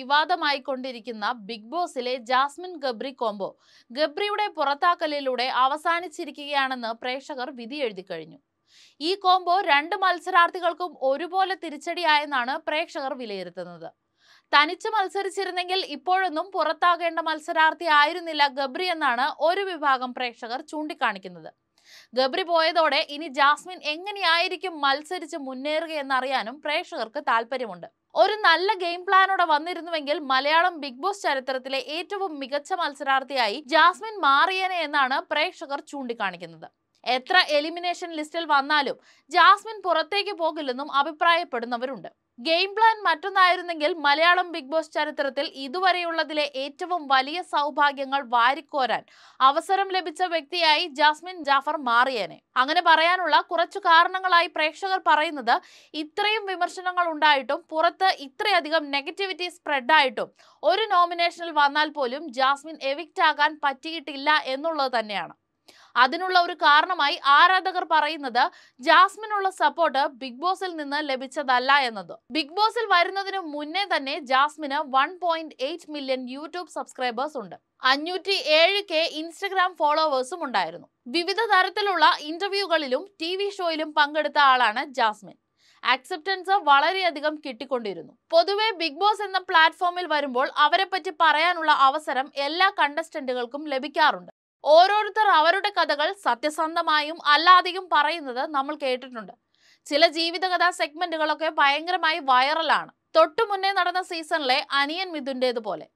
വിവാദമായി കൊണ്ടിരിക്കുന്ന ബിഗ് ബോസിലെ ജാസ്മിൻ ഗബ്രി കോംബോ ഗബ്രിയുടെ പുറത്താക്കലിലൂടെ അവസാനിച്ചിരിക്കുകയാണെന്ന് പ്രേക്ഷകർ വിധി എഴുതി കഴിഞ്ഞു ഈ കോംബോ രണ്ട് മത്സരാർത്ഥികൾക്കും ഒരുപോലെ തിരിച്ചടിയായെന്നാണ് പ്രേക്ഷകർ വിലയിരുത്തുന്നത് തനിച്ച് മത്സരിച്ചിരുന്നെങ്കിൽ ഇപ്പോഴൊന്നും പുറത്താകേണ്ട മത്സരാർത്ഥി ആയിരുന്നില്ല ഗബ്രി എന്നാണ് ഒരു വിഭാഗം പ്രേക്ഷകർ ചൂണ്ടിക്കാണിക്കുന്നത് ഗബ്രി പോയതോടെ ഇനി ജാസ്മിൻ എങ്ങനെയായിരിക്കും മത്സരിച്ച് മുന്നേറുകയെന്നറിയാനും പ്രേക്ഷകർക്ക് താല്പര്യമുണ്ട് ഒരു നല്ല ഗെയിം പ്ലാനോടെ വന്നിരുന്നുവെങ്കിൽ മലയാളം ബിഗ് ബോസ് ചരിത്രത്തിലെ ഏറ്റവും മികച്ച മത്സരാർത്ഥിയായി ജാസ്മിൻ മാറിയനെ എന്നാണ് പ്രേക്ഷകർ ചൂണ്ടിക്കാണിക്കുന്നത് എത്ര എലിമിനേഷൻ ലിസ്റ്റിൽ വന്നാലും ജാസ്മിൻ പുറത്തേക്ക് പോകില്ലെന്നും അഭിപ്രായപ്പെടുന്നവരുണ്ട് ഗെയിം പ്ലാൻ മറ്റൊന്നായിരുന്നെങ്കിൽ മലയാളം ബിഗ് ബോസ് ചരിത്രത്തിൽ ഇതുവരെയുള്ളതിലെ ഏറ്റവും വലിയ സൗഭാഗ്യങ്ങൾ വാരിക്കോരാൻ അവസരം ലഭിച്ച വ്യക്തിയായി ജാസ്മിൻ ജാഫർ മാറിയേനെ അങ്ങനെ പറയാനുള്ള കുറച്ചു കാരണങ്ങളായി പ്രേക്ഷകർ പറയുന്നത് ഇത്രയും വിമർശനങ്ങൾ ഉണ്ടായിട്ടും പുറത്ത് ഇത്രയധികം നെഗറ്റിവിറ്റി സ്പ്രെഡായിട്ടും ഒരു നോമിനേഷനിൽ വന്നാൽ പോലും ജാസ്മിൻ എവിക്റ്റ് ആകാൻ പറ്റിയിട്ടില്ല എന്നുള്ളത് തന്നെയാണ് അതിനുള്ള ഒരു കാരണമായി ആരാധകർ പറയുന്നത് ജാസ്മിനുള്ള സപ്പോർട്ട് ബിഗ് ബോസിൽ നിന്ന് ലഭിച്ചതല്ല എന്നത് ബിഗ് ബോസിൽ വരുന്നതിന് മുന്നേ തന്നെ ജാസ്മിന് വൺ മില്യൺ യൂട്യൂബ് സബ്സ്ക്രൈബേഴ്സ് ഉണ്ട് അഞ്ഞൂറ്റി ഏഴ് കെ ഇൻസ്റ്റഗ്രാം ഫോളോവേഴ്സും ഉണ്ടായിരുന്നു വിവിധ തരത്തിലുള്ള ഇന്റർവ്യൂകളിലും ടി വി ഷോയിലും പങ്കെടുത്ത ആളാണ് ജാസ്മിൻ അക്സെപ്റ്റൻസ് വളരെയധികം കിട്ടിക്കൊണ്ടിരുന്നു പൊതുവെ ബിഗ് ബോസ് എന്ന പ്ലാറ്റ്ഫോമിൽ വരുമ്പോൾ അവരെപ്പറ്റി പറയാനുള്ള അവസരം എല്ലാ കണ്ടസ്റ്റന്റുകൾക്കും ലഭിക്കാറുണ്ട് ഓരോരുത്തർ അവരുടെ കഥകൾ സത്യസന്ധമായും അല്ലാതെയും പറയുന്നത് നമ്മൾ കേട്ടിട്ടുണ്ട് ചില ജീവിതകഥാ സെഗ്മെന്റുകളൊക്കെ ഭയങ്കരമായി വൈറലാണ് തൊട്ടു മുന്നേ നടന്ന സീസണിലെ അനിയൻ മിഥുൻ്റേതുപോലെ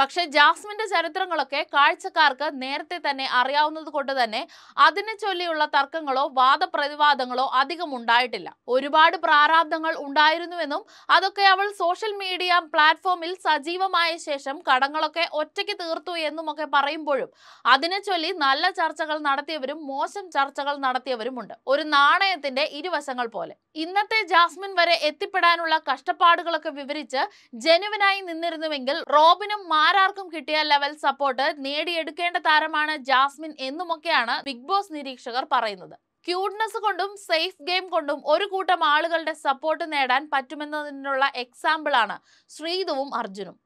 പക്ഷെ ജാസ്മിന്റെ ചരിത്രങ്ങളൊക്കെ കാഴ്ചക്കാർക്ക് നേരത്തെ തന്നെ അറിയാവുന്നത് കൊണ്ട് തന്നെ അതിനെ ചൊല്ലിയുള്ള തർക്കങ്ങളോ വാദപ്രതിവാദങ്ങളോ അധികം ഉണ്ടായിട്ടില്ല ഒരുപാട് പ്രാരാബ്ദങ്ങൾ ഉണ്ടായിരുന്നുവെന്നും അതൊക്കെ അവൾ സോഷ്യൽ മീഡിയ പ്ലാറ്റ്ഫോമിൽ സജീവമായ ശേഷം കടങ്ങളൊക്കെ ഒറ്റയ്ക്ക് തീർത്തു എന്നുമൊക്കെ പറയുമ്പോഴും അതിനെ ചൊല്ലി നല്ല ചർച്ചകൾ നടത്തിയവരും മോശം ചർച്ചകൾ നടത്തിയവരുമുണ്ട് ഒരു നാണയത്തിന്റെ ഇരുവശങ്ങൾ പോലെ ഇന്നത്തെ ജാസ്മിൻ വരെ എത്തിപ്പെടാനുള്ള കഷ്ടപ്പാടുകളൊക്കെ വിവരിച്ച് ജനുവിനായി നിന്നിരുന്നുവെങ്കിൽ റോബിനും ആരാർക്കും കിട്ടിയ ലെവൽ സപ്പോർട്ട് നേടിയെടുക്കേണ്ട താരമാണ് ജാസ്മിൻ എന്നുമൊക്കെയാണ് ബിഗ് ബോസ് നിരീക്ഷകർ പറയുന്നത് ക്യൂട്ട്നെസ് കൊണ്ടും സേഫ് ഗെയിം കൊണ്ടും ഒരു കൂട്ടം ആളുകളുടെ സപ്പോർട്ട് നേടാൻ പറ്റുമെന്നതിനുള്ള എക്സാമ്പിളാണ് ശ്രീതുവും അർജുനും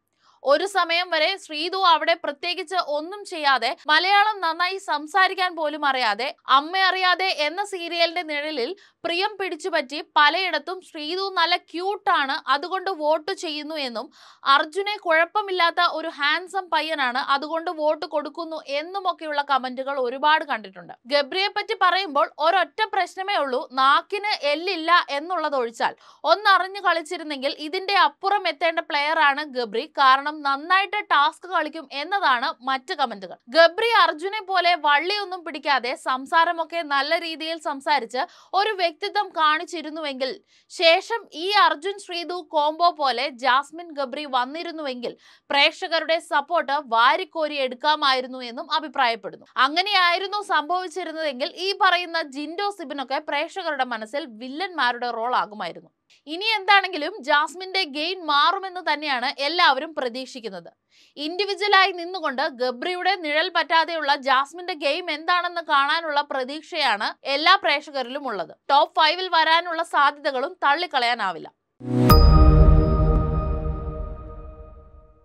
ഒരു സമയം വരെ ശ്രീതു അവിടെ പ്രത്യേകിച്ച് ഒന്നും ചെയ്യാതെ മലയാളം നന്നായി സംസാരിക്കാൻ പോലും അറിയാതെ അമ്മ അറിയാതെ എന്ന സീരിയലിന്റെ നിഴലിൽ പ്രിയം പിടിച്ചുപറ്റി പലയിടത്തും ശ്രീതു നല്ല ക്യൂട്ടാണ് അതുകൊണ്ട് വോട്ട് ചെയ്യുന്നു എന്നും അർജുനെ കുഴപ്പമില്ലാത്ത ഒരു ഹാൻസം പയ്യനാണ് അതുകൊണ്ട് വോട്ട് കൊടുക്കുന്നു എന്നുമൊക്കെയുള്ള കമന്റുകൾ ഒരുപാട് കണ്ടിട്ടുണ്ട് ഗബ്രിയെ പറ്റി പറയുമ്പോൾ ഒരൊറ്റ പ്രശ്നമേ ഉള്ളൂ നാക്കിന് എല്ലില്ല ഒഴിച്ചാൽ ഒന്നറിഞ്ഞു കളിച്ചിരുന്നെങ്കിൽ ഇതിന്റെ അപ്പുറം എത്തേണ്ട പ്ലെയറാണ് ഗബ്രി കാരണം കാരണം നന്നായിട്ട് ടാസ്ക് കളിക്കും എന്നതാണ് മറ്റ് കമന്റുകൾ ഗബ്രി അർജുനെ പോലെ വള്ളിയൊന്നും പിടിക്കാതെ സംസാരമൊക്കെ നല്ല രീതിയിൽ സംസാരിച്ച് ഒരു വ്യക്തിത്വം കാണിച്ചിരുന്നുവെങ്കിൽ ശേഷം ഈ അർജുൻ ശ്രീതു കോംബോ പോലെ ജാസ്മിൻ ഗബ്രി വന്നിരുന്നുവെങ്കിൽ പ്രേക്ഷകരുടെ സപ്പോർട്ട് വാരിക്കോരി എടുക്കാമായിരുന്നു എന്നും അഭിപ്രായപ്പെടുന്നു അങ്ങനെയായിരുന്നു സംഭവിച്ചിരുന്നതെങ്കിൽ ഈ പറയുന്ന ജിൻഡോ സിബിനൊക്കെ പ്രേക്ഷകരുടെ മനസ്സിൽ വില്ലന്മാരുടെ റോൾ ആകുമായിരുന്നു ഇനി എന്താണെങ്കിലും ജാസ്മിന്റെ ഗെയിൻ മാറുമെന്ന് തന്നെയാണ് എല്ലാവരും പ്രതീക്ഷിക്കുന്നത് ഇൻഡിവിജ്വലായി നിന്നുകൊണ്ട് ഗബ്രിയുടെ നിഴൽ പറ്റാതെയുള്ള ജാസ്മിന്റെ ഗെയിം എന്താണെന്ന് കാണാനുള്ള പ്രതീക്ഷയാണ് എല്ലാ പ്രേക്ഷകരിലും ഉള്ളത് ടോപ്പ് ഫൈവിൽ വരാനുള്ള സാധ്യതകളും തള്ളിക്കളയാനാവില്ല